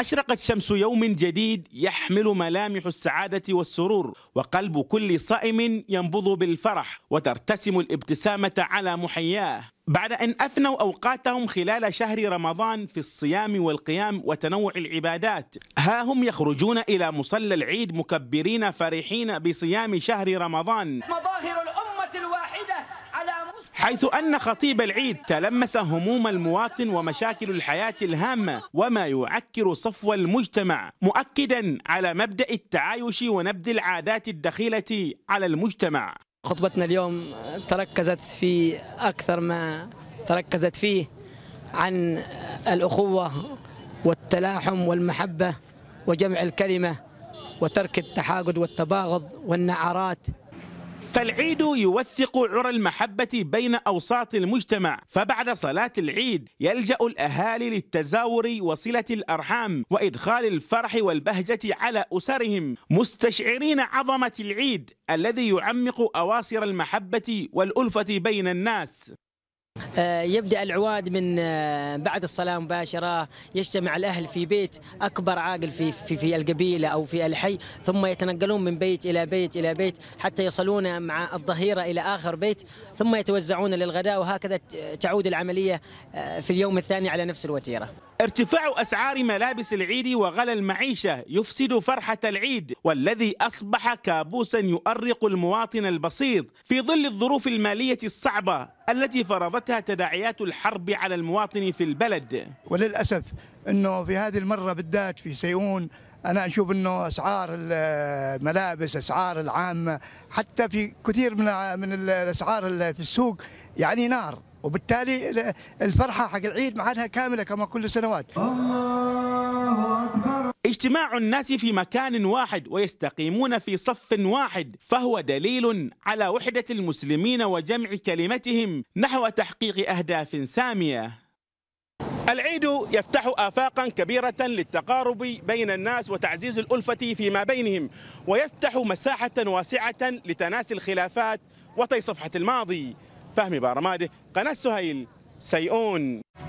أشرقت شمس يوم جديد يحمل ملامح السعادة والسرور وقلب كل صائم ينبض بالفرح وترتسم الابتسامة على محياه بعد أن أفنوا أوقاتهم خلال شهر رمضان في الصيام والقيام وتنوع العبادات ها هم يخرجون إلى مصلى العيد مكبرين فرحين بصيام شهر رمضان حيث أن خطيب العيد تلمس هموم المواطن ومشاكل الحياة الهامة وما يعكر صفو المجتمع مؤكدا على مبدأ التعايش ونبذ العادات الدخيلة على المجتمع خطبتنا اليوم تركزت في أكثر ما تركزت فيه عن الأخوة والتلاحم والمحبة وجمع الكلمة وترك التحاقد والتباغض والنعرات فالعيد يوثق عرى المحبة بين أوساط المجتمع فبعد صلاة العيد يلجأ الأهالي للتزاور وصلة الأرحام وإدخال الفرح والبهجة على أسرهم مستشعرين عظمة العيد الذي يعمق أواصر المحبة والألفة بين الناس آه، يبدا العواد من آه، بعد الصلاه مباشره يجتمع الاهل في بيت اكبر عاقل في في, في القبيله او في الحي ثم يتنقلون من بيت الى بيت الى بيت حتى يصلون مع الظهيره الى اخر بيت ثم يتوزعون للغداء وهكذا تعود العمليه آه، في اليوم الثاني على نفس الوتيره. ارتفاع اسعار ملابس العيد وغلى المعيشه يفسد فرحه العيد والذي اصبح كابوسا يؤرق المواطن البسيط في ظل الظروف الماليه الصعبه التي فرضتها تداعيات الحرب على المواطن في البلد وللأسف أنه في هذه المرة بالذات في سيئون أنا أشوف أنه أسعار الملابس أسعار العامة حتى في كثير من من الأسعار في السوق يعني نار وبالتالي الفرحة حق العيد ما عادها كاملة كما كل السنوات اجتماع الناس في مكان واحد ويستقيمون في صف واحد فهو دليل على وحدة المسلمين وجمع كلمتهم نحو تحقيق أهداف سامية العيد يفتح آفاقا كبيرة للتقارب بين الناس وتعزيز الألفة فيما بينهم ويفتح مساحة واسعة لتناسي الخلافات وطي صفحة الماضي فهمي بارماده قناة سهيل سيئون